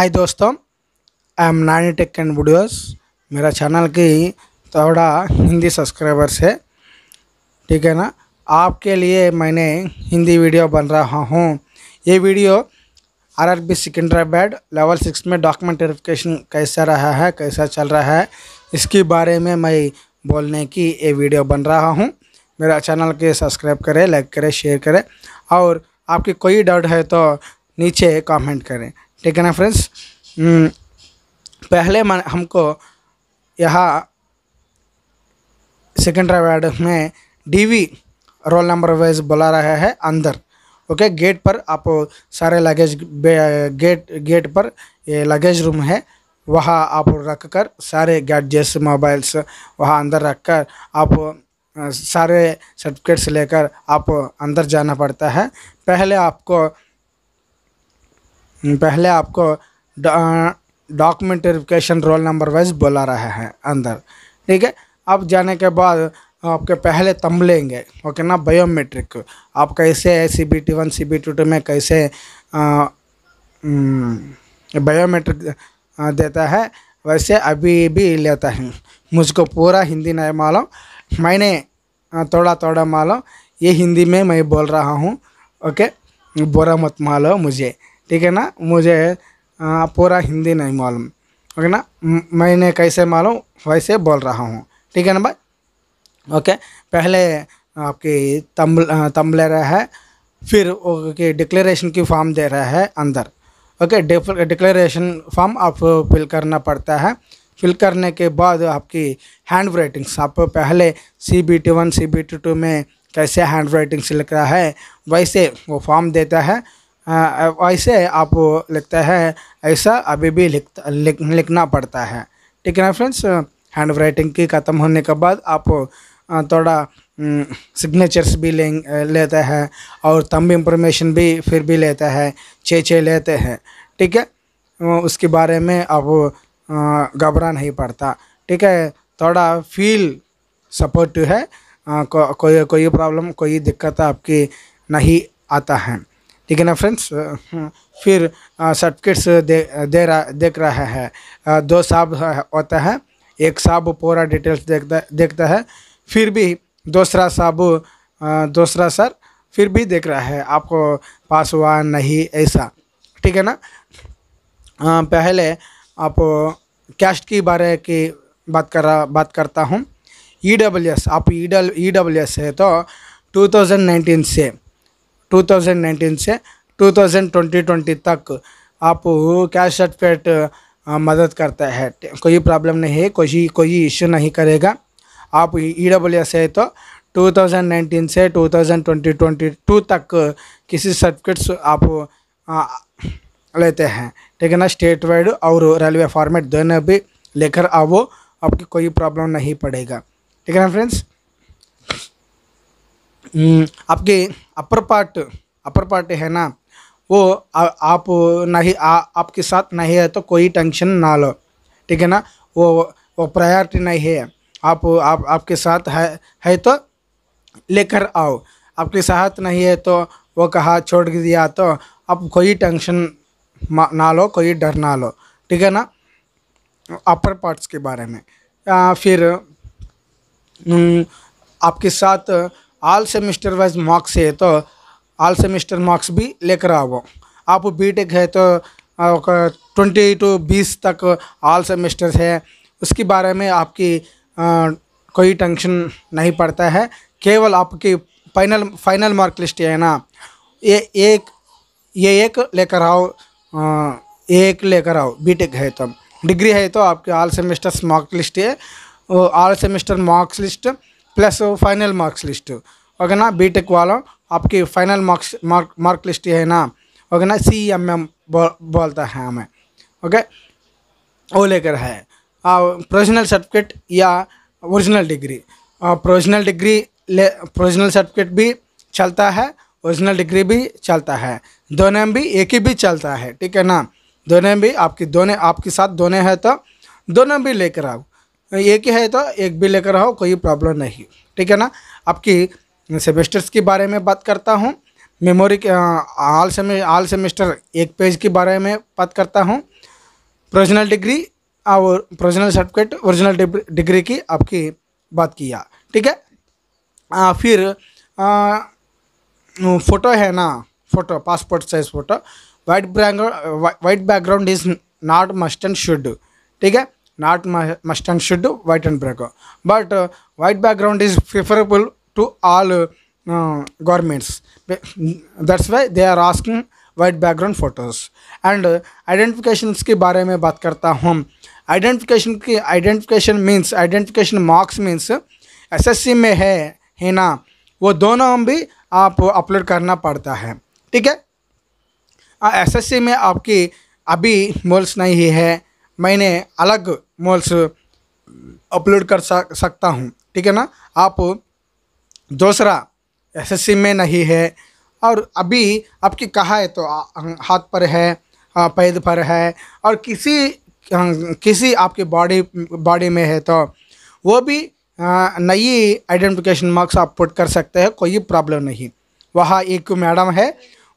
हाय दोस्तों I am Nani tech and videos मेरा channel की थोड़ा हिंदी सब्सक्राइबर्स है ठीक है ना आपके लिए मैंने हिंदी वीडियो बन रहा हूँ ये video RRB Secunderabad level six में डॉक्यूमेंट वेरिफिकेशन कैसा रहा है कैसा चल रहा है इसके बारे में मैं बोलने की ये वीडियो बन रहा हूँ मेरा चैनल के सब्सक्राइब करें लाइक करें शेयर करें और आपकी कोई डाउट है तो नीचे कमेंट करें ठीक है ना फ्रेंड्स हम्म, पहले मन हमको यहाँ सेकेंड राइड में डीवी रोल नंबर वाइज बुला रहा है अंदर ओके गेट पर आप सारे लगेज गेट गेट पर ये लगेज रूम है वहाँ आप रख कर सारे गैडजेट्स मोबाइल्स वहाँ अंदर रख कर आप सारे सर्टिफिकेट्स लेकर आप अंदर जाना पड़ता है पहले आपको पहले आपको document verification roll number wise बोला रहा है अंदर ठीक है अब जाने के बाद आपके पहले तम लेंगे ओके ना बायोमेट्रिक आप कैसे C B T one C B T two में कैसे बायोमेट्रिक हम्म, देता है वैसे अभी भी लेता है मुझको पूरा हिंदी नहीं मालूम मैंने थोड़ा थोड़ा मालूम ये हिंदी में मैं बोल रहा हूँ ओके बुरा मत मालो मुझे ठीक है ना मुझे पूरा हिंदी नहीं मालूम ओके ना मैंने कैसे मालूम वैसे बोल रहा हूँ ठीक है ना भाई ओके पहले आपकी तम्बल तम्बलर है फिर ओके डिक्लेरेशन की फॉर्म दे रहा है अंदर ओके डिक्लेरेशन फॉर्म आप फिल करना पड़ता है फिल करने के बाद आपकी हैंड राइटिंग्स आप पहले C B T one C B T two में कैसे हैंड राइटिंग्स लिख रहा है वैसे वो फॉर्म देता है ऐसे आप लिखता है ऐसा अभी भी लिख, लिखना पड़ता है ठीक है ना फ्रेंड्स हैंड राइटिंग की ख़त्म होने के बाद आप थोड़ा सिग्नेचर्स भी ले लेते हैं और तम इंफॉर्मेशन भी फिर भी लेता है छः छः लेते हैं ठीक है उसके बारे में आप घबरा नहीं पड़ता ठीक है थोड़ा फील सपोर्टिव है कोई कोई प्रॉब्लम कोई दिक्कत आपकी नहीं आता है ठीक है ना फ्रेंड्स हम्म। फिर सर्टिफिकेट्स दे दे रहा देख रहा है दो साहब होता है एक साहब पूरा डिटेल्स देखता देखता है फिर भी दूसरा साब दूसरा सर फिर भी देख रहा है आपको पास हुआ नहीं ऐसा ठीक है ना पहले आप कैस्ट की बारे की बात कर रहा बात करता हूँ ई डब्ल्यू एस आप ई डब्ल्यू एस है तो 2019 से 2019 से 2020-20 तक आप कैश सर्टिफिकेट मदद करता है कोई प्रॉब्लम नहीं है कोई कोई इश्यू नहीं करेगा आप ई डब्ल्यू एस है तो 2019 से 2020 22 तक किसी सर्टिफिकेट्स आप आ, लेते हैं ठीक है ना स्टेट वाइड और रेलवे फॉर्मेट दोनों भी लेकर आओ आपकी कोई प्रॉब्लम नहीं पड़ेगा ठीक है ना फ्रेंड्स हम्म, आपके अपर पार्ट अपर पार्ट है ना वो आ, आप नहीं आ, आपके साथ नहीं है तो कोई टेंशन ना लो ठीक है ना वो वो प्रायोरिटी नहीं है आप आप आपके साथ है है तो लेकर आओ आपके साथ नहीं है तो वो कहा छोड़ दिया तो आप कोई टेंशन ना लो कोई डर ना लो ठीक है ना अपर पार्ट्स के बारे में आ, फिर हम्म, आपके साथ ऑल सेमिस्टर वाइज मार्क्स है तो ऑल सेमिस्टर मार्क्स भी लेकर आओ आप बीटेक है तो ट्वेंटी टू बीस तक ऑल सेमेस्टर है उसके बारे में आपकी आ, कोई टेंशन नहीं पड़ता है केवल आपकी फाइनल फाइनल मार्क लिस्ट है ना ये एक ये एक लेकर आओ एक लेकर आओ बीटेक है तो डिग्री है तो आपके ऑल सेमिस्टर्स मार्क लिस्ट है all semester marks list plus final marks list okay ना बीटेक वालों आपकी final marks mark mark list है ना ओके ना सी एम एम बो बोलता है हमें ओके वो लेकर है प्रोफेशनल सर्टिफिकेट या ओरिजिनल डिग्री प्रोफेशनल डिग्री ले प्रोफेशनल सर्टिफिकेट भी चलता है ओरिजिनल डिग्री भी चलता है दोनों में भी एक ही भी चलता है ठीक है ना दोनों भी आपकी दोनों आपके साथ दोनों है तो दोनों भी लेकर आओ एक ही है तो एक भी लेकर आओ कोई प्रॉब्लम नहीं ठीक है ना आपकी सेमेस्टर्स के बारे में बात करता हूँ memory all sem all semester एक पेज के बारे में बात करता हूँ प्रोजनल डिग्री और प्रोजनल सर्टिफिकेट ओरिजिनल डिग्री की आपकी बात किया ठीक है आ, फिर आ, फोटो है ना photo passport size photo white background white background is not must and should ठीक है not must and should white and black but uh, white background is preferable to all uh, garments that's why they are asking white background photos and identification के बारे में बात करता हूँ identification की identification means identification marks means SSC में है है ना वो दोनों भी आप अपलोड करना पड़ता है ठीक है एसएससी में आपकी अभी मोल्स नहीं है मैंने अलग मॉल्स अपलोड uh, कर सकता हूँ ठीक है ना आप दूसरा एसएससी में नहीं है और अभी आपकी कहा है तो हाथ पर है पैद पर है और किसी किसी आपके बॉडी बॉडी में है तो वो भी नई आइडेंटिफिकेशन मार्क्स आप पुट कर सकते हैं कोई प्रॉब्लम नहीं वहाँ एक मैडम है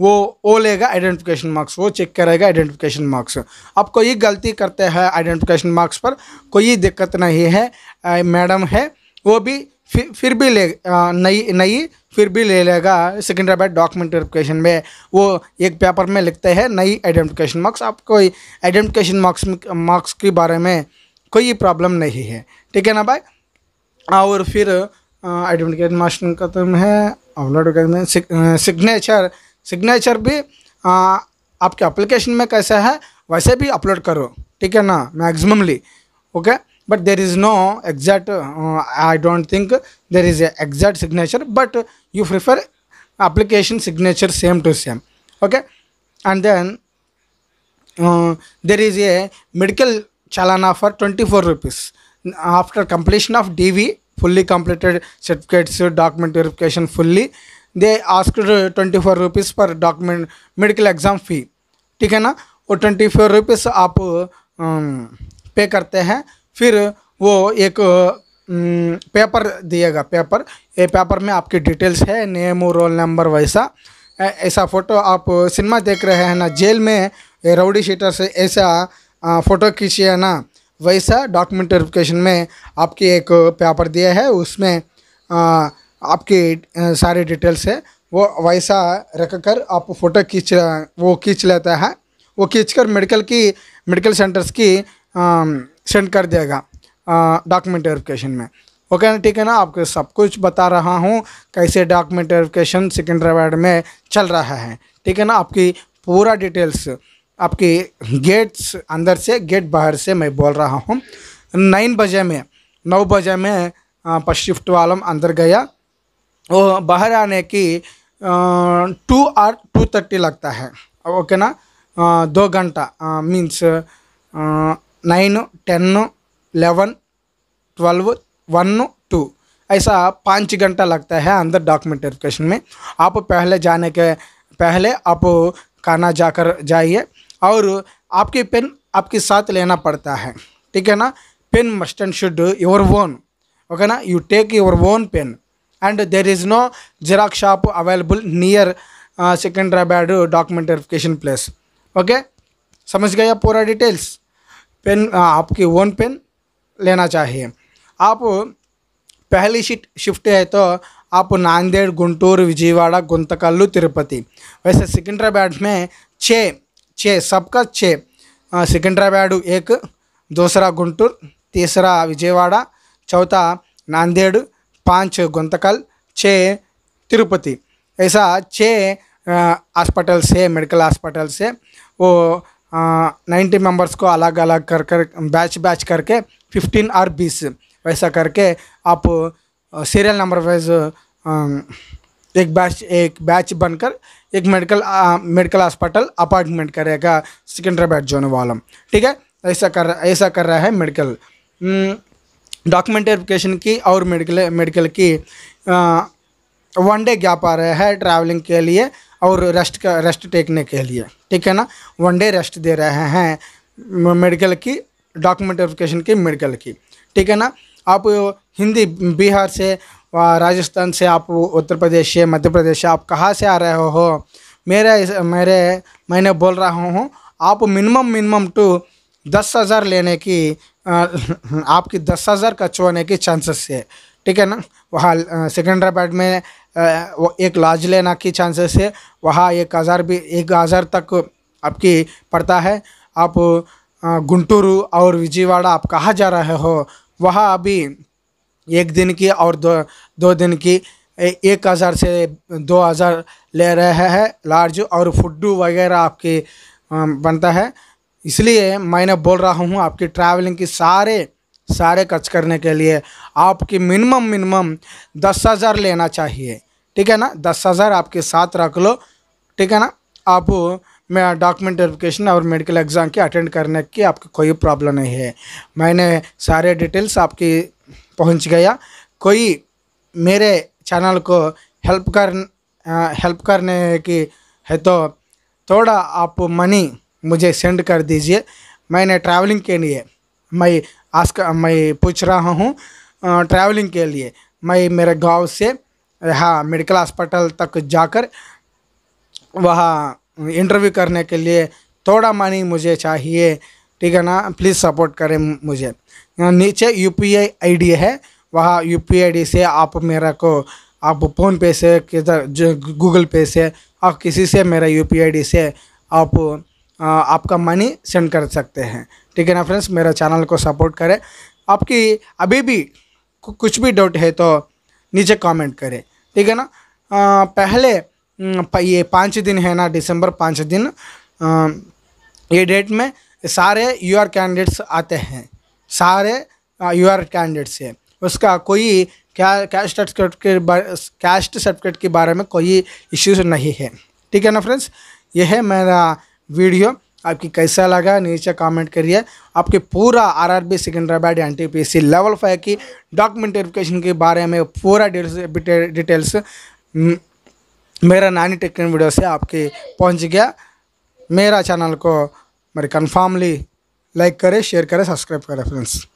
वो ओ लेगा आइडेंटिफिकेशन मार्क्स वो चेक करेगा आइडेंटिफिकेशन मार्क्स आप कोई गलती करते हैं आइडेंटिफिकेशन मार्क्स पर कोई दिक्कत नहीं है मैडम है वो भी फिर फिर भी ले नई नई फिर भी ले लेगा सेकेंड बैड डॉक्यूमेंट वेरिफिकेशन में वो एक पेपर में लिखते हैं नई आइडेंटिफिकेशन मार्क्स आप कोई आइडेंटिफिकेशन मार्क्स मार्क्स के बारे में कोई प्रॉब्लम नहीं है ठीक है ना भाई और फिर आइडेंटिफिकेशन मार्क्स खत्म है सिग्नेचर सिग्नेचर भी आ, आपके अप्लीकेशन में कैसा है वैसे भी अपलोड करो ठीक है ना maximumly okay but there is no exact I don't think there is a exact signature but you prefer application signature same to same okay and then there is a medical challan for twenty four rupees after completion of D V fully completed certificates document verification fully they ask twenty four rupees पर document medical exam fee ठीक है ना वो twenty four rupees आप पे करते हैं फिर वो एक पेपर दिएगा पेपर ये पेपर में आपकी डिटेल्स है नेम रोल नंबर वैसा ऐसा फ़ोटो आप सिनेमा देख रहे हैं ना जेल में रउडी शीटर से ऐसा फ़ोटो खींचिए ना वैसा डॉक्यूमेंट वेरिफिकेशन में आपकी एक पेपर दिया है उसमें आ, आपके सारे डिटेल्स है वो वैसा रख कर आप फ़ोटो खींच वो खींच लेता है वो खींच कर मेडिकल की मेडिकल सेंटर्स की सेंड कर देगा डॉक्यूमेंट वेरिफिकेशन में ओके ना ठीक है ना आपको सब कुछ बता रहा हूँ कैसे डॉक्यूमेंट वेरिफिकेशन सिकंदराबाद में चल रहा है ठीक है ना आपकी पूरा डिटेल्स आपके गेट्स अंदर से गेट बाहर से मैं बोल रहा हूँ नाइन बजे में नौ बजे में फर्स्ट शिफ्ट वालम अंदर गया वो बाहर आने की टू आर टू थर्टी लगता है ओके ना दो घंटा means nine ten eleven twelve one two ऐसा पाँच घंटा लगता है अंदर डॉक्यूमेंट वेरिफिकेशन में आप पहले जाने के पहले आप खाना जाकर जाइए और आपके पेन आपके साथ लेना पड़ता है ठीक है ना pen must and should your own okay ना you take your own pen and there is no Xerox shop available near uh, Secunderabad document verification place. Okay? samajh gaya pura details pen uh, आपकी own pen lena chahiye aap pehli शिट shift hai to आप नांदेड़ गुंटूर विजयवाड़ा गुंतकल्लू तिरुपति वैसे सिकंदराबाद में छः छः सबका छः सिकंदराबाद एक दूसरा गुंटूर तीसरा विजयवाड़ा चौथा नांदेड़ पाँच गुंतकल छः तिरुपति ऐसा छः हॉस्पिटल से मेडिकल हॉस्पिटल से वो नाइन्टी मेंबर्स को अलग अलग कर कर बैच बैच करके फिफ्टीन और बीस वैसा करके आप सीरियल नंबर वाइज एक बैच एक बैच बनकर एक मेडिकल मेडिकल हॉस्पिटल अपार्टमेंट करेगा सिकंदराबाद जोन वालम ठीक है ऐसा कर ऐसा कर रहा है मेडिकल हम्म, डॉक्यूमेंट वेरिफिकेशन की और मेडिकल मेडिकल की वन डे गैप आ रहा है ट्रैवलिंग के लिए और रेस्ट का रेस्ट टेकने के लिए ठीक है ना वन डे रेस्ट दे रहे हैं मेडिकल की डॉक्यूमेंट वेरिफिकेशन की मेडिकल की ठीक है ना आप हिंदी बिहार से राजस्थान से आप उत्तर प्रदेश से मध्य प्रदेश से आप कहाँ से आ रहे हो मेरे मेरे मैंने बोल रहा हूँ आप मिनिमम मिनिमम टू दस हज़ार लेने की आपकी दस हज़ार खर्च होने के चांसेस है ठीक है ना वहाँ बैड में वो एक लाज लेना की चांसेस है वहाँ एक हज़ार भी एक हज़ार तक आपकी पड़ता है आप गुंटूर और विजयवाड़ा आप कहाँ जा रहे हो वहाँ अभी एक दिन की और दो दो दिन की एक हज़ार से दो हज़ार ले रहे हैं लार्ज और फुड्डू वगैरह आपके बनता है इसलिए मैंने बोल रहा हूँ आपकी ट्रैवलिंग की सारे सारे खर्च करने के लिए आपकी मिनिमम मिनिमम दस हज़ार लेना चाहिए ठीक है ना दस हज़ार आपके साथ रख लो ठीक है ना आप मैं डॉक्यूमेंट वेरिफिकेशन और मेडिकल एग्ज़ाम की अटेंड करने की आपकी कोई प्रॉब्लम नहीं है मैंने सारे डिटेल्स आपकी पहुंच गया कोई मेरे चैनल को हेल्प कर हेल्प करने की है तो थोड़ा आप मनी मुझे सेंड कर दीजिए मैंने ट्रैवलिंग के लिए मैं आज का मैं पूछ रहा हूँ ट्रैवलिंग के लिए मैं मेरे गांव से यहाँ मेडिकल हॉस्पिटल तक जाकर वहाँ इंटरव्यू करने के लिए थोड़ा मनी मुझे चाहिए ठीक है ना प्लीज़ सपोर्ट करें मुझे नीचे U P I I D है वहाँ यू पी आई डी से आप मेरा को आप फ़ोन पे से किधर गूगल पे से और किसी से मेरा यू पी आई डी से आप आपका मनी सेंड कर सकते हैं ठीक है ना फ्रेंड्स मेरा चैनल को सपोर्ट करें आपकी अभी भी कुछ भी डाउट है तो नीचे कमेंट करें ठीक है ना पहले ये पाँच दिन है ना दिसंबर पाँच दिन ये डेट में सारे यू आर कैंडिडेट्स आते हैं सारे यू आर कैंडिडेट्स हैं उसका कोई क्या कैस्ट सर्टिफिकेट के कैस्ट सर्टिफिकेट के बारे में कोई इश्यूज नहीं है ठीक है ना फ्रेंड्स यह है मेरा वीडियो आपकी कैसा लगा नीचे कमेंट करिए आपके पूरा RRB Secunderabad N T level five की डॉक्यूमेंट वेरिफिकेशन के बारे में पूरा डिटेल्स हम्म, मेरा नानी टेक्निक वीडियो से आपके पहुंच गया मेरा चैनल को मेरे कन्फर्मली लाइक करें शेयर करें सब्सक्राइब करें फ्रेंड्स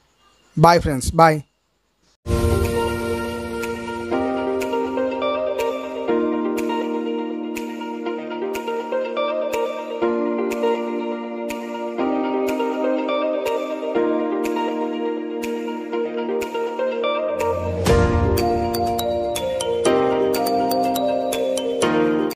बाय फ्रेंड्स बाय